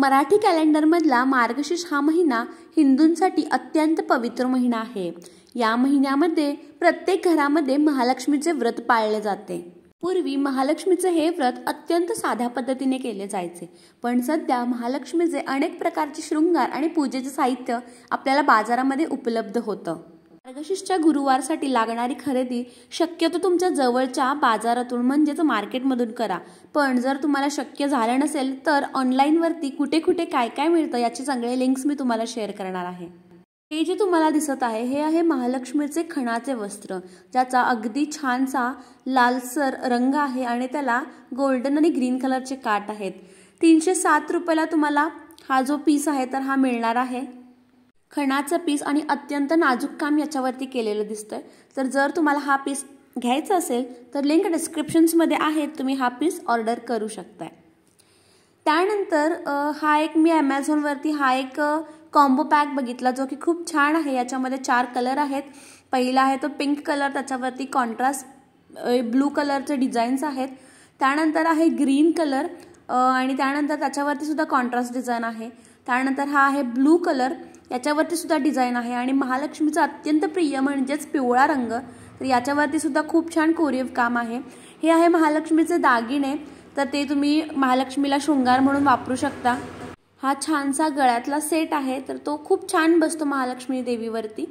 मराठी कॅलेंडरमधला मार्गशीर्ष हा महिना हिंदूंसाठी अत्यंत पवित्र महिना आहे या महिन्यामध्ये प्रत्येक घरामध्ये महालक्ष्मीचे व्रत पाळले जाते पूर्वी महालक्ष्मीचे हे व्रत अत्यंत साध्या पद्धतीने केले जायचे पण सध्या महालक्ष्मीचे अनेक प्रकारचे शृंगार आणि पूजेचे साहित्य आपल्याला बाजारामध्ये उपलब्ध होतं मार्गशीर्षच्या गुरुवारसाठी लागणारी खरेदी शक्यतो तुमच्या जवळच्या बाजारातून म्हणजेच मार्केटमधून करा पण जर तुम्हाला शक्य झालं नसेल तर ऑनलाईनवरती कुठे कुठे काय काय मिळतं याचे सगळे लिंक्स मी तुम्हाला शेअर करणार आहे हे जे तुम्हाला दिसत आहे हे आहे महालक्ष्मीचे खणाचे वस्त्र ज्याचा अगदी छानसा लालसर रंग आहे आणि त्याला गोल्डन आणि ग्रीन कलरचे काट आहेत तीनशे सात रुपयाला तुम्हाला हा जो पीस आहे तर हा मिळणार आहे खणाचं पीस आणि अत्यंत नाजूक काम याच्यावरती केलेलं दिसतंय तर जर तुम्हाला हा पीस घ्यायचा असेल तर लिंक डिस्क्रिप्शन्समध्ये आहेत तुम्ही हा पीस ऑर्डर करू शकताय त्यानंतर हा एक मी ॲमेझॉनवरती हा एक कॉम्बो पॅक बघितला जो की खूप छान आहे याच्यामध्ये चार कलर आहेत पहिला आहे तो पिंक कलर त्याच्यावरती कॉन्ट्रास्ट ब्लू कलरचे डिझाईन्स आहेत त्यानंतर आहे ग्रीन कलर आणि त्यानंतर त्याच्यावरती सुद्धा कॉन्ट्रास्ट डिझाईन आहे त्यानंतर हा आहे ब्लू कलर याच्यावरती सुद्धा डिझाईन आहे आणि महालक्ष्मीचा अत्यंत प्रिय म्हणजेच पिवळा रंग तर याच्यावरती सुद्धा खूप छान कोरीव काम आहे हे आहे महालक्ष्मीचे दागिने तर ते तुम्ही महालक्ष्मीला शृंगार म्हणून वापरू शकता हा छानसा गळ्यातला सेट आहे तर तो खूप छान बसतो महालक्ष्मी देवीवरती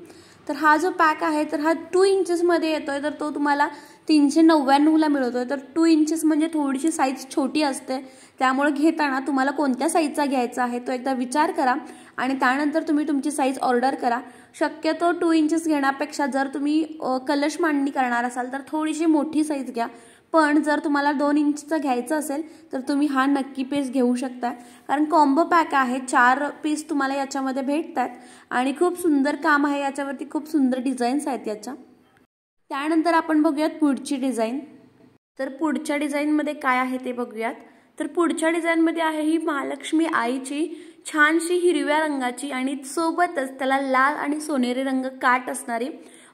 तर हा जो पॅक आहे तर हा टू इंचेसमध्ये येतो आहे तर तो तुम्हाला तीनशे नव्याण्णवला मिळतो आहे तर टू इंचेस म्हणजे थोडीशी साईज छोटी असते त्यामुळे घेताना तुम्हाला कोणत्या साईजचा घ्यायचा आहे तो एकदा विचार करा आणि त्यानंतर तुम्ही तुमची साईज ऑर्डर करा शक्यतो टू इंचेस घेण्यापेक्षा जर तुम्ही कलश मांडणी करणार असाल तर थोडीशी मोठी साईज घ्या पण जर तुम्हाला दोन इंचचं घ्यायचं असेल तर तुम्ही हा नक्की पीस घेऊ शकता कारण कॉम्बो पॅक आहे चार पीस तुम्हाला याच्यामध्ये भेटतात आणि खूप सुंदर काम आहे याच्यावरती खूप सुंदर डिझाईन्स आहेत याच्या त्यानंतर आपण बघूयात पुढची डिझाईन तर पुढच्या डिझाईनमध्ये काय आहे ते बघूयात तर पुढच्या डिझाईनमध्ये आहे ही महालक्ष्मी आईची छानशी हिरव्या रंगाची आणि सोबतच त्याला लाल आणि सोनेरी रंग काट असणारी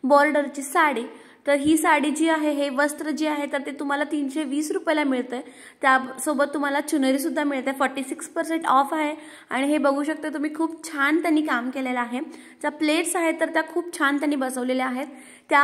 बॉर्डरची साडी तर ही साडी जी आहे हे वस्त्र जे आहे तर ते तुम्हाला तीनशे वीस रुपयाला मिळतं आहे त्यासोबत तुम्हाला चुनरीसुद्धा मिळते फॉर्टी सिक्स पर्सेंट ऑफ आहे आणि हे बघू शकता तुम्ही खूप छान त्यांनी काम केलेलं आहे ज्या प्लेट्स आहेत तर त्या खूप छान त्यांनी बसवलेल्या आहेत त्या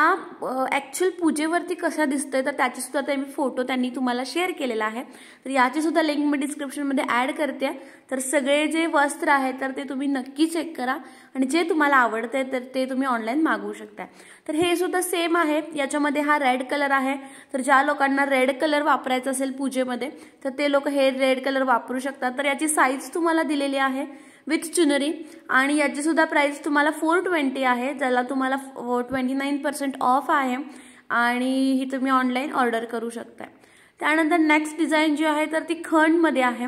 ॲक्च्युअल पूजेवरती कशा दिसतंय तर त्याचीसुद्धा ते मी फोटो त्यांनी तुम्हाला शेअर केलेला आहे तर याचीसुद्धा लिंक मी डिस्क्रिप्शनमध्ये ॲड करते तर सगळे जे वस्त्र आहे तर ते तुम्ही नक्की चेक करा आणि जे तुम्हाला आवडते तर ते तुम्ही ऑनलाईन मागवू शकता तर हे सुद्धा सेम आहे याच्यामध्ये हा रेड कलर आहे तर ज्या लोकांना रेड कलर वापरायचा असेल पूजेमध्ये तर ते लोक हे रेड कलर वापरू शकतात तर याची साईज तुम्हाला दिलेली आहे विथ चुनरी आणि याची सुद्धा प्राइस तुम्हाला फोर ट्वेंटी आहे ज्याला तुम्हाला ट्वेंटी नाईन पर्सेंट ऑफ आहे आणि ही तुम्ही ऑनलाईन ऑर्डर करू शकता त्यानंतर नेक्स्ट डिझाईन जी आहे तर ती खणमध्ये आहे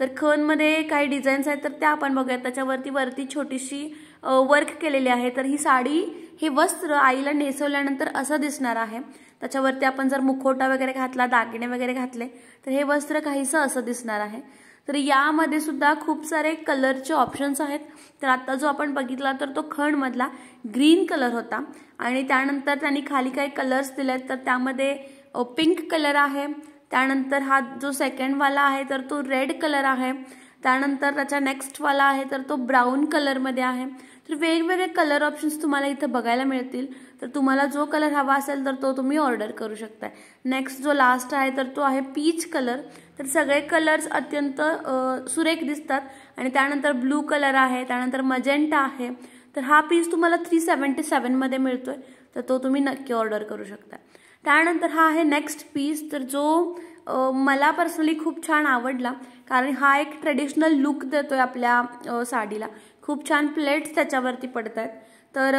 तर खणमध्ये काही डिझाईन्स आहेत तर त्या आपण बघूयात त्याच्यावरती वरती छोटीशी वर्क केलेले आहे तर ही साडी हे वस्त्र आईला नेसवल्यानंतर असं दिसणार आहे त्याच्यावरती आपण जर मुखोटा वगैरे घातला दागिने वगैरे घातले तर हे वस्त्र काहीसं असं दिसणार आहे तर यामध्ये सुद्धा खूप सारे कलरचे ऑप्शन्स आहेत तर आत्ता जो आपण बघितला तर तो खणमधला ग्रीन कलर होता आणि त्यानंतर त्यांनी खाली काही कलर्स दिले तर त्यामध्ये पिंक कलर आहे त्यानंतर हा जो सेकंडवाला आहे तर तो रेड कलर आहे त्यानंतर त्याच्या नेक्स्टवाला आहे तर तो ब्राऊन कलरमध्ये आहे तर वेगवेगळे कलर ऑप्शन्स तुम्हाला इथं बघायला मिळतील तर तुम्हाला जो कलर हवा असेल तर तो तुम्ही ऑर्डर करू शकता नेक्स्ट जो लास्ट आहे तर तो आहे पीच कलर तर सगळे कलर्स अत्यंत सुरेख दिसतात आणि त्यानंतर ब्लू कलर आहे त्यानंतर मजेंटा आहे तर हा पीस तुम्हाला थ्री सेवन्टी सेवनमध्ये मिळतोय तर तो तुम्ही नक्की ऑर्डर करू शकता त्यानंतर हा आहे नेक्स्ट पीस तर जो मला पर्सनली खूप छान आवडला कारण हा एक ट्रेडिशनल लुक देतो आहे आपल्या साडीला खूप छान प्लेट्स त्याच्यावरती पडत आहेत तर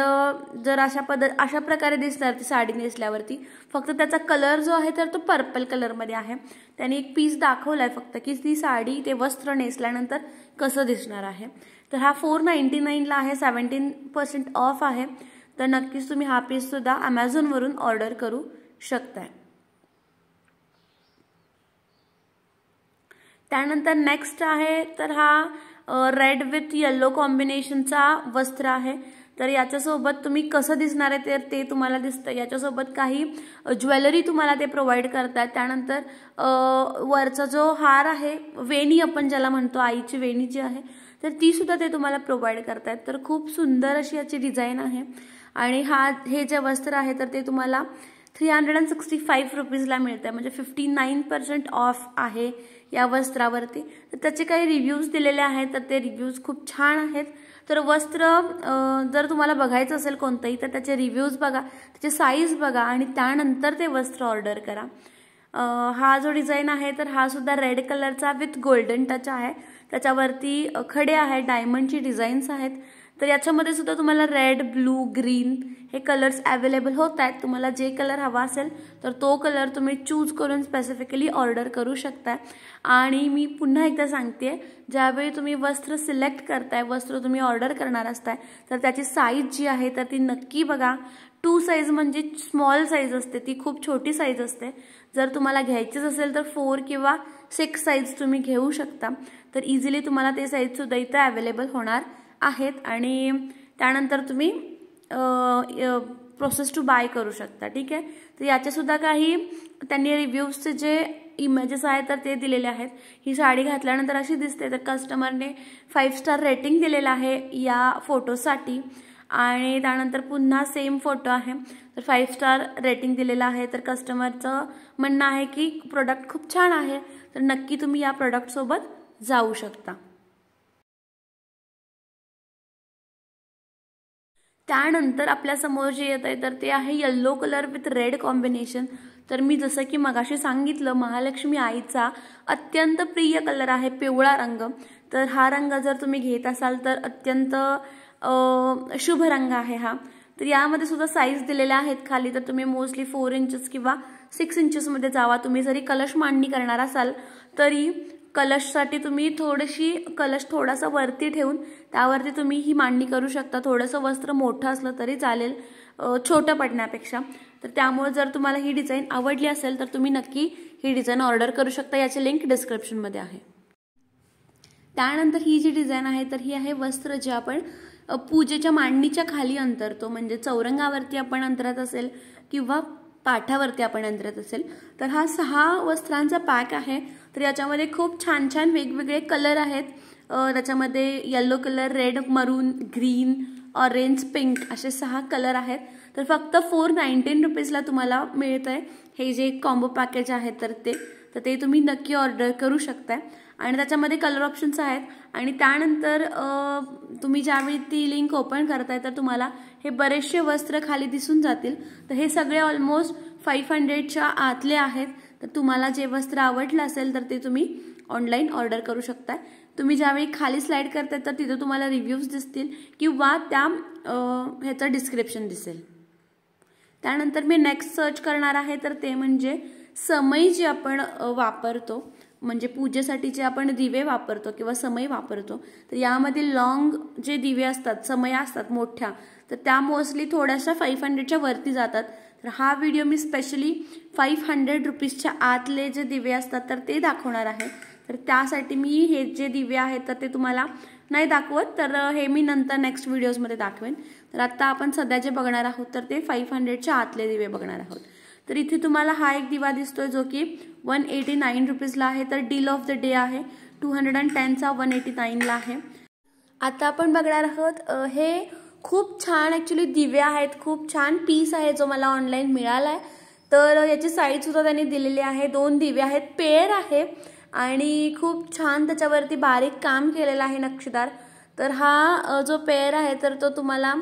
जर अशा पद अशा प्रकारे दिसणार ती साडी नेसल्यावरती फक्त त्याचा कलर जो आहे तर तो पर्पल कलरमध्ये आहे त्याने एक पीस दाखवला आहे फक्त की ती साडी ते वस्त्र नेसल्यानंतर कसं दिसणार आहे तर हा फोर नाईंटी नाईनला आहे सेवन्टीन पर्सेंट ऑफ आहे तर नक्कीच तुम्ही हा पीससुद्धा ॲमेझॉनवरून ऑर्डर करू शकताय त्यानंतर नेक्स्ट आहे तर हा रेड विथ येल्लो कॉम्बिनेशनचा वस्त्र आहे तर याच्यासोबत तुम्ही कसं दिसणार आहे तर ते तुम्हाला दिसतं याच्यासोबत काही ज्वेलरी तुम्हाला ते प्रोव्हाइड करतात त्यानंतर वरचा जो हार आहे वेणी आपण ज्याला म्हणतो आईची वेणी जी आहे तर ती सुद्धा ते तुम्हाला प्रोव्हाइड करतात तर खूप सुंदर अशी याची डिझाईन आहे आणि हा हे जे वस्त्र आहे तर ते तुम्हाला three hundred and sixty five रुपीजला मिळतं म्हणजे फिफ्टी नाईन पर्सेंट ऑफ आहे या वस्त्रावरती तर त्याचे काही रिव्ह्यूज दिलेले आहेत तर ते रिव्ह्यूज खूप छान आहेत तर वस्त्र जर तुम्हाला बघायचं असेल कोणतंही तर त्याचे रिव्ह्यूज बघा त्याचे साईज बघा आणि त्यानंतर ते वस्त्र ऑर्डर करा हा जो डिझाईन आहे तर हा सुद्धा रेड कलरचा विथ गोल्डन टच आहे त्याच्यावरती खडे आहेत डायमंडची डिझाईन्स आहेत तर याच्यामध्ये सुद्धा तुम्हाला रेड ब्लू ग्रीन हे कलर्स अवेलेबल होत आहेत तुम्हाला जे कलर हवा असेल तर तो कलर तुम्ही चूज करून स्पेसिफिकली ऑर्डर करू शकता आणि मी पुन्हा एकदा सांगते ज्यावेळी तुम्ही वस्त्र सिलेक्ट करताय वस्त्र तुम्ही ऑर्डर करणार असताय तर त्याची साईज जी आहे तर ती नक्की बघा टू साईज म्हणजे स्मॉल साईज असते ती खूप छोटी साईज असते जर तुम्हाला घ्यायचीच असेल तर फोर किंवा सिक्स साईज तुम्ही घेऊ शकता तर इझिली तुम्हाला ते साईजसुद्धा इथं अवेलेबल होणार आहेत आणि त्यानंतर तुम्ही प्रोसेस टू बाय करू शकता ठीक आहे तर याचेसुद्धा काही त्यांनी रिव्ह्यूजचे जे इमेजेस आहेत तर ते दिलेले आहेत ही साडी घातल्यानंतर अशी दिसते तर कस्टमरने फाईव्ह स्टार रेटिंग दिलेलं आहे या फोटोसाठी आणि त्यानंतर पुन्हा सेम फोटो आहे तर फाईव्ह स्टार रेटिंग दिलेलं आहे तर कस्टमरचं म्हणणं आहे की प्रोडक्ट खूप छान आहे तर नक्की तुम्ही या प्रोडक्टसोबत जाऊ शकता त्यानंतर आपल्यासमोर जे येत आहे तर ते आहे yellow colour with red combination तर मी जसं की मगाशी सांगितलं महालक्ष्मी आईचा अत्यंत प्रिय कलर आहे पिवळा रंग तर हा रंग जर तुम्ही घेत असाल तर अत्यंत शुभ रंग आहे हा तर यामध्ये सुद्धा साईज दिलेल्या आहेत खाली तर तुम्ही मोस्टली फोर इंचेस किंवा सिक्स इंचेसमध्ये जावा तुम्ही जरी कलश मांडणी करणार असाल तरी कलशसाठी तुम्ही थोडीशी कलश थोडासा वरती ठेवून त्यावरती तुम्ही ही मांडणी करू शकता थोडंसं वस्त्र मोठं असलं तरी चालेल छोटं पडण्यापेक्षा तर त्यामुळे जर तुम्हाला ही डिझाईन आवडली असेल तर तुम्ही नक्की ही डिझाईन ऑर्डर करू शकता याची लिंक डिस्क्रिप्शनमध्ये आहे त्यानंतर ही जी डिझाईन आहे तर ही आहे वस्त्र जे आपण पूजेच्या मांडणीच्या खाली अंतरतो म्हणजे चौरंगावरती आपण अंतरात असेल किंवा पाठावरती आपण अंतरात असेल तर हा सहा वस्त्रांचा पॅक आहे तर याच्यामध्ये खूप छान छान वेगवेगळे कलर आहेत त्याच्यामध्ये yellow colour red maroon green orange pink असे सहा कलर आहेत तर फक्त फोर नाईन्टीन रुपीजला तुम्हाला मिळतं आहे हे जे कॉम्बो पॅकेज आहे तर ते तर ते तुम्ही नक्की ऑर्डर करू शकताय आणि त्याच्यामध्ये कलर ऑप्शन्स आहेत आणि त्यानंतर तुम्ही ज्यावेळी ती लिंक ओपन करताय तर तुम्हाला हे बरेचसे वस्त्र खाली दिसून जातील तर हे सगळे ऑलमोस्ट फाईव्ह हंड्रेडच्या आतले आहेत तर तुम्हाला जे वस्त्र आवडलं असेल तर ते तुम्ही ऑनलाईन ऑर्डर करू शकता तुम्ही ज्यावेळी खाली स्लाइड करताय तर तिथं तुम्हाला रिव्ह्यूज दिसतील किंवा त्या ह्याचं डिस्क्रिप्शन दिसेल त्यानंतर मी नेक्स्ट सर्च करणार आहे तर ते म्हणजे समय जे आपण वापरतो म्हणजे पूजेसाठी जे आपण दिवे वापरतो किंवा समय वापरतो तर यामध्ये लॉंग जे दिवे असतात समय असतात मोठ्या तर त्या मोस्टली थोड्याशा फाईव्ह हंड्रेडच्या वरती जातात तर हा व्हिडिओ मी स्पेशली फाईव्ह हंड्रेड रुपीजच्या आतले जे दिवे असतात तर ते दाखवणार आहे तर त्यासाठी मी हे जे दिवे आहेत तर ते तुम्हाला नाही दाखवत तर हे मी नंतर नेक्स्ट व्हिडिओजमध्ये दाखवेन तर आत्ता आपण सध्या जे बघणार आहोत तर ते फाईव्ह हंड्रेडच्या आतले दिवे बघणार आहोत तर इथे तुम्हाला हा एक दिवा दिसतोय जो की वन एटी नाईन रुपीजला आहे तर डील ऑफ द डे आहे टू हंड्रेड अँड टेनचा वन एटी नाईनला आहे आता आपण बघणार आहोत हे खूप छान ॲक्च्युली दिवे आहेत खूप छान पीस आहे जो मला ऑनलाईन मिळाला आहे तर याची साईजसुद्धा त्यांनी दिलेली आहे दोन दिवे आहेत पेअर आहे आणि खूप छान त्याच्यावरती बारीक काम केलेलं आहे नक्षीदार तर हा जो पेअर आहे तर तो तुम्हाला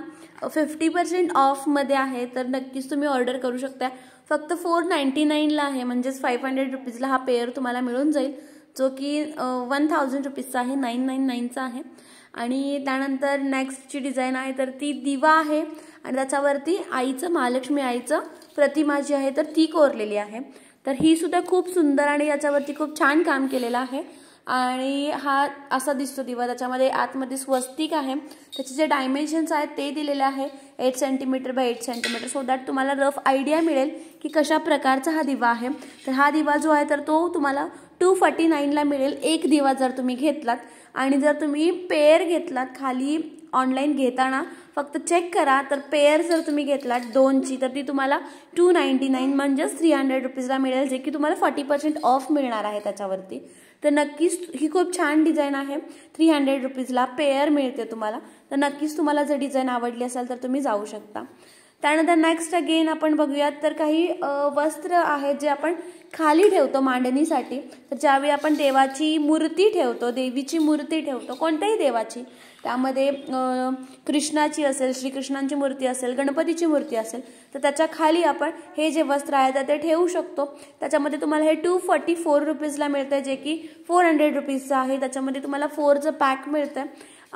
फिफ्टी पर्सेंट ऑफमध्ये आहे तर नक्कीच तुम्ही ऑर्डर करू शकता फक्त फोर नाईन्टी नाईनला आहे म्हणजेच फाईव्ह हंड्रेड रुपीजला हा पेअर तुम्हाला मिळून जाईल जो की वन थाउजंड रुपीजचा आहे नाईन नाईन नाईनचा आहे आणि त्यानंतर नेक्स्टची डिझाईन आहे तर ती दिवा आहे आणि त्याच्यावरती आईचं महालक्ष्मी आईचं प्रतिमा जी आहे तर ती कोरलेली आहे तर ही सुद्धा खूप सुंदर आणि याच्यावरती खूप छान काम केलेलं आहे आणि हा असा दिसतो दिवा त्याच्यामध्ये आतमध्ये स्वस्तिक आहे त्याचे जे डायमेन्शन्स आहेत ते दिलेले आहे eight centimetre by eight centimetre so that तुम्हाला रफ आयडिया मिळेल की कशा प्रकारचा हा दिवा आहे तर हा दिवा जो आहे तर तो तुम्हाला टू फॉर्टी नाईनला मिळेल एक दिवा जर तुम्ही घेतलात आणि जर तुम्ही पेअर घेतलात खाली ऑनलाईन घेताना फक्त चेक करा तर पेअर जर तुम्ही घेतलात दोनची तर ती तुम्हाला टू नाईंटी नाईन म्हणजेच थ्री हंड्रेड रुपीजला मिळेल जे की तुम्हाला फॉर्टी पर्सेंट ऑफ मिळणार आहे त्याच्यावरती तर नक्कीच ही खूप छान डिझाईन आहे थ्री हंड्रेड रुपीजला पेअर मिळते तुम्हाला तर नक्कीच तुम्हाला जर डिझाईन आवडली असेल तर तुम्ही जाऊ शकता त्यानंतर नेक्स्ट अगेन आपण बघूयात तर काही वस्त्र आहेत जे आपण खाली ठेवतो मांडणीसाठी तर ज्यावेळी आपण देवाची मूर्ती ठेवतो देवीची मूर्ती ठेवतो कोणत्याही देवाची त्यामध्ये कृष्णाची असेल श्रीकृष्णांची मूर्ती असेल गणपतीची मूर्ती असेल तर त्याच्या खाली आपण हे जे वस्त्र आहे ते ठेवू शकतो त्याच्यामध्ये तुम्हाला हे टू फोर्टी फोर रुपीजला मिळतं जे की फोर हंड्रेड रुपीजचं आहे त्याच्यामध्ये तुम्हाला फोरचं पॅक मिळतं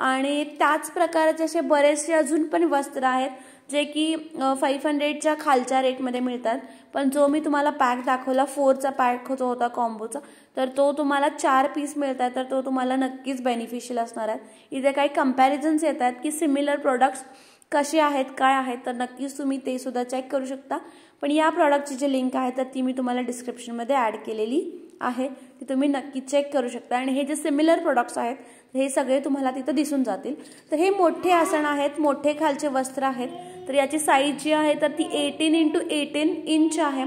आणि त्याच प्रकारचे असे बरेचसे अजून पण वस्त्र आहेत जे की फाईव्ह हंड्रेडच्या खालच्या रेटमध्ये मिळतात पण जो मी तुम्हाला पॅक दाखवला फोरचा पॅक जो होता कॉम्बोचा तर तो तुम्हाला चार पीस आहे तर तो तुम्हाला नक्कीच बेनिफिशियल असणार आहे इथे काही कम्पॅरिझन्स आहेत की सिमिलर प्रोडक्ट्स कसे आहेत काय आहेत तर नक्कीच तुम्ही ते सुद्धा चेक करू शकता पण या प्रॉडक्टची जी लिंक आहे तर ती मी तुम्हाला डिस्क्रिप्शनमध्ये ॲड केलेली आहे ती तुम्ही नक्की चेक करू शकता आणि हे जे सिमिलर प्रोडक्ट्स आहेत हे सगळे तुम्हाला तिथं दिसून जातील तर हे मोठे आसन आहेत मोठे खालचे वस्त्र आहेत तर याची साईज जी आहे तर ती एटीन इंटू एटीन इंच आहे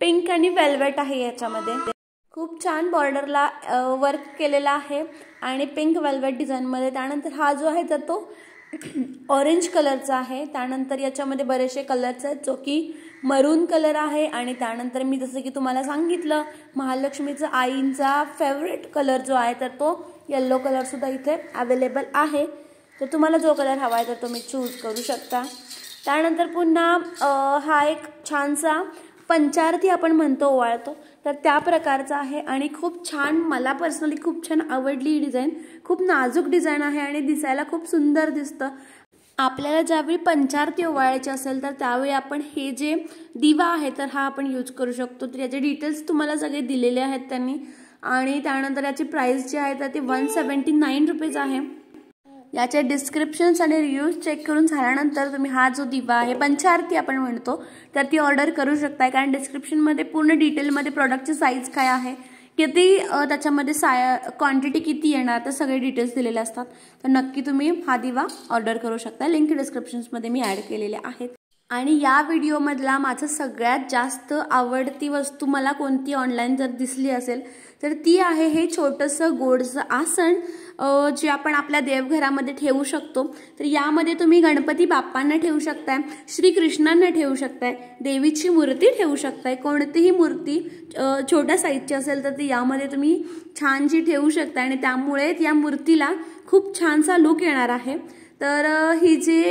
पिंक आणि वेल्वेट आहे याच्यामध्ये खूप छान बॉर्डरला वर्क केलेला आहे आणि पिंक वेल्वेट डिझाईनमध्ये त्यानंतर हा जो आहे तर तो ऑरेंज कलरचा आहे त्यानंतर याच्यामध्ये बरेचसे कलर्स आहेत जो की मरून कलर आहे आणि त्यानंतर मी जसं की तुम्हाला सांगितलं महालक्ष्मीचा आईंचा फेवरेट कलर जो आहे तर तो येल्लो कलरसुद्धा इथे अवेलेबल आहे तर तुम्हाला जो कलर हवा आहे तर तुम्ही चूज करू शकता त्यानंतर पुन्हा हा एक छानसा पंचारती आपण म्हणतो ओवाळतो तर त्या प्रकारचा आहे आणि खूप छान मला पर्सनली खूप छान आवडली ही डिझाईन खूप नाजूक डिझाईन आहे आणि दिसायला खूप सुंदर दिसतं आपल्याला ज्यावेळी पंचारती ओवाळायची असेल तर त्यावेळी आपण हे जे दिवा आहे तर हा आपण यूज करू शकतो तर याचे डिटेल्स तुम्हाला सगळे दिलेले आहेत त्यांनी आणि त्यानंतर याची प्राईस जी आहे तर ती वन सेवन्टी नाईन रुपीज आहे याचे डिस्क्रिप्शन्स आणि रिव्ह्यूज चेक करून झाल्यानंतर तुम्ही हा जो दिवा आहे पंचारती आपण म्हणतो तर ती ऑर्डर करू शकताय कारण डिस्क्रिप्शनमध्ये पूर्ण डिटेलमध्ये प्रॉडक्टची साईज काय आहे किती त्याच्यामध्ये साय क्वांटिटी किती येणार तर सगळे डिटेल्स दिलेले असतात तर नक्की तुम्ही हा दिवा ऑर्डर करू शकता लिंक डिस्क्रिप्शन्समध्ये मी ॲड केलेले आहेत आणि या व्हिडिओमधला माझं सगळ्यात जास्त आवडती वस्तू मला कोणती ऑनलाईन जर दिसली असेल तर ती आहे हे छोटंसं गोडचं आसन जे आपण आपल्या देवघरामध्ये ठेवू शकतो तर यामध्ये तुम्ही गणपती बाप्पांना ठेवू शकताय श्रीकृष्णांना ठेवू शकताय देवीची मूर्ती ठेवू शकताय कोणतीही मूर्ती छोट्या साईजची असेल तर ती यामध्ये तुम्ही छानशी ठेवू शकता आणि त्यामुळे या मूर्तीला खूप छानसा लुक येणार आहे तर ही जी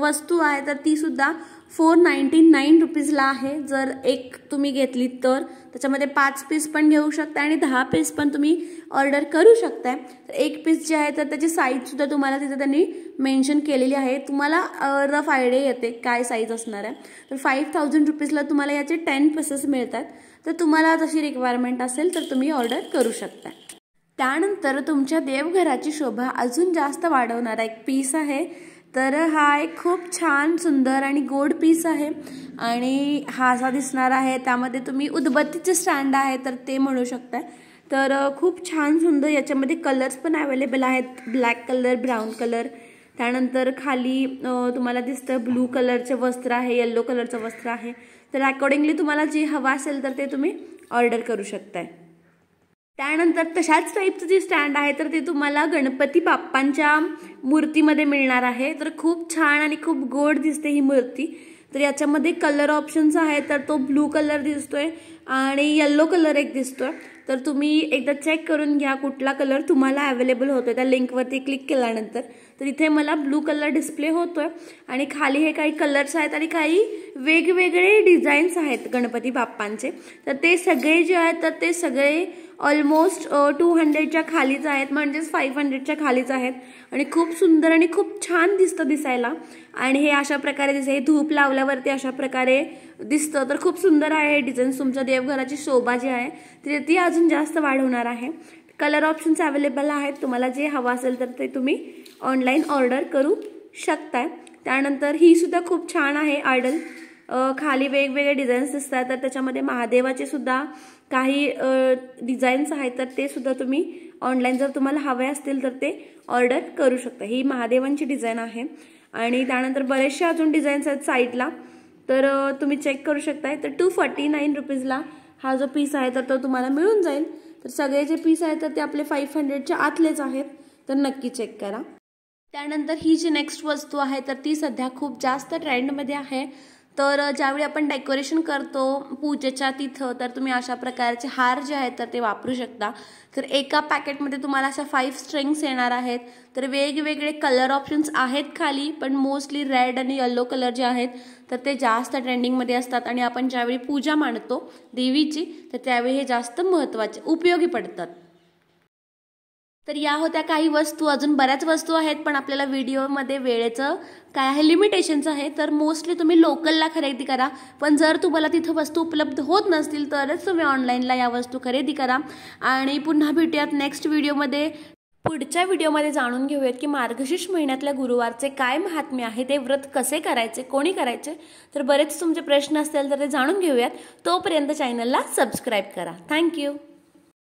वस्तू आहे तर तीसुद्धा फोर नाईन्टी नाईन रुपीजला आहे जर एक तुम्ही घेतली तर त्याच्यामध्ये पाच पीस पण घेऊ शकता आणि दहा पीस पण तुम्ही ऑर्डर करू शकताय तर एक पीस जे आहे तर त्याची साईजसुद्धा तुम्हाला तिथे त्यांनी मेन्शन केलेली आहे तुम्हाला रफ आयडिया येते काय साईज असणार आहे तर फाईव्ह थाउजंड रुपीजला तुम्हाला याचे टेन पीसेस मिळतात तर तुम्हाला जशी रिक्वायरमेंट असेल तर तुम्ही ऑर्डर करू शकता त्यानंतर तुमच्या देवघराची शोभा अजून जास्त वाढवणारा एक पीस आहे तर हा एक खूप छान सुंदर आणि गोड पीस आहे आणि हा असा दिसणार आहे त्यामध्ये तुम्ही उदबत्तीचे स्टँड आहे तर ते म्हणू शकता तर खूप छान सुंदर याच्यामध्ये कलर्स पण अवेलेबल आहेत ब्लॅक कलर ब्राऊन कलर त्यानंतर खाली तुम्हाला दिसतं ब्लू कलरचे वस्त्र आहे येल्लो कलरचं वस्त्र आहे तर अकॉर्डिंगली तुम्हाला जे हवं असेल तर ते तुम्ही ऑर्डर करू शकताय त्यानंतर तशाच टाईपचं जे स्टँड आहे तर ते तुम्हाला गणपती बाप्पांच्या मूर्तीमध्ये मिळणार आहे तर खूप छान आणि खूप गोड दिसते ही मूर्ती तर याच्यामध्ये कलर ऑप्शन्स आहे तर तो ब्लू कलर दिसतोय आणि येल्लो कलर एक दिसतोय तर तुम्ही एकदा चेक करून घ्या कुठला कलर तुम्हाला अवेलेबल होतो त्या लिंकवरती क्लिक केल्यानंतर तर इथे मला ब्लू कलर डिस्प्ले होतोय आणि खाली हे काही कलर्स आहेत आणि काही वेगवेगळे डिझाईन्स आहेत गणपती बाप्पांचे तर ते सगळे जे आहेत तर ते सगळे ऑलमोस्ट टू हंड्रेडच्या खालीच आहेत म्हणजेच फाईव्ह हंड्रेडच्या खालीच आहेत आणि खूप सुंदर आणि खूप छान दिसतं दिसायला आणि हे अशा प्रकारे दिसतं हे धूप लावल्यावरती अशा प्रकारे दिसतं तर खूप सुंदर आहे हे डिझाईन्स तुमच्या देवघराची शोभा जी आहे ती ती अजून जास्त वाढवणार आहे कलर ऑप्शन्स अवेलेबल आहेत तुम्हाला जे हवं असेल तर ते तुम्ही ऑनलाईन ऑर्डर करू शकताय त्यानंतर ही सुद्धा खूप छान आहे आयडल खाली वेगवेगळे डिझाईन्स दिसतात तर त्याच्यामध्ये महादेवाचे सुद्धा काही डिझाईन्स आहेत तर ते सुद्धा तुम्ही ऑनलाईन जर तुम्हाला हवे असतील तर ते ऑर्डर करू शकता ही महादेवांची डिझाईन आहे आणि त्यानंतर बरेचसे अजून डिझाईन्स आहेत साईटला तर तुम्ही चेक करू शकताय तर टू फॉर्टी नाईन रुपीजला हा जो पीस आहे तर तो तुम्हाला मिळून जाईल तर सगळे जे पीस आहेत तर ते आपले फाईव्ह हंड्रेडच्या आतलेच आहेत तर नक्की चेक करा त्यानंतर ही जी नेक्स्ट वस्तू आहे तर ती सध्या खूप जास्त ट्रेंडमध्ये आहे तर ज्यावेळी आपण डेकोरेशन करतो पूजेच्या तिथं तर तुम्ही अशा प्रकारचे हार जे आहेत तर ते वापरू शकता तर एका पॅकेटमध्ये तुम्हाला अशा फाईव्ह स्ट्रिंग्स येणार आहेत तर वेगवेगळे कलर ऑप्शन्स आहेत खाली पण मोस्टली रेड आणि यल्लो कलर जे आहेत तर ते जास्त ट्रेंडिंगमध्ये असतात आणि आपण ज्यावेळी पूजा मांडतो देवीची तर त्यावेळी हे जास्त महत्त्वाचे उपयोगी पडतात तर या होत्या काही वस्तू अजून बऱ्याच वस्तू आहेत पण आपल्याला व्हिडिओमध्ये वेळेचं काय आहे लिमिटेशन्स आहे तर मोस्टली तुम्ही लोकलला खरेदी करा पण जर तुम्हाला तिथं वस्तू उपलब्ध होत नसतील तरच तुम्ही ऑनलाईनला या वस्तू खरेदी करा आणि पुन्हा भेटूयात नेक्स्ट व्हिडिओमध्ये पुढच्या व्हिडिओमध्ये जाणून घेऊयात की मार्गशीर्ष महिन्यातल्या गुरुवारचे काय महात्म्य आहे ते व्रत कसे करायचे कोणी करायचे तर बरेच तुमचे प्रश्न असतील तर ते जाणून घेऊयात तोपर्यंत चॅनलला सबस्क्राईब करा थँक्यू